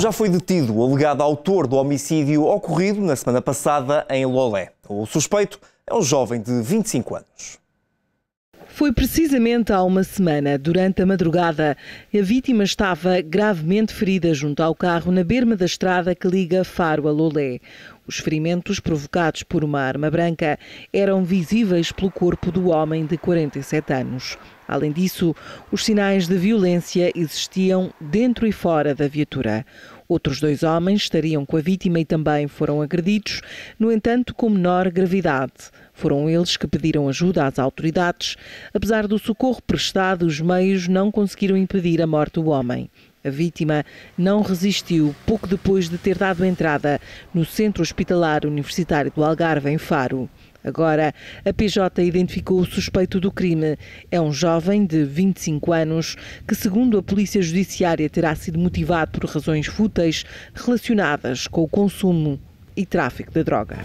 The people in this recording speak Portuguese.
Já foi detido o alegado autor do homicídio ocorrido na semana passada em Lolé. O suspeito é um jovem de 25 anos. Foi precisamente há uma semana, durante a madrugada, a vítima estava gravemente ferida junto ao carro na berma da estrada que liga Faro a Lolé. Os ferimentos provocados por uma arma branca eram visíveis pelo corpo do homem de 47 anos. Além disso, os sinais de violência existiam dentro e fora da viatura. Outros dois homens estariam com a vítima e também foram agredidos, no entanto, com menor gravidade. Foram eles que pediram ajuda às autoridades. Apesar do socorro prestado, os meios não conseguiram impedir a morte do homem. A vítima não resistiu pouco depois de ter dado entrada no Centro Hospitalar Universitário do Algarve, em Faro. Agora, a PJ identificou o suspeito do crime. É um jovem de 25 anos que, segundo a Polícia Judiciária, terá sido motivado por razões fúteis relacionadas com o consumo e tráfico de droga.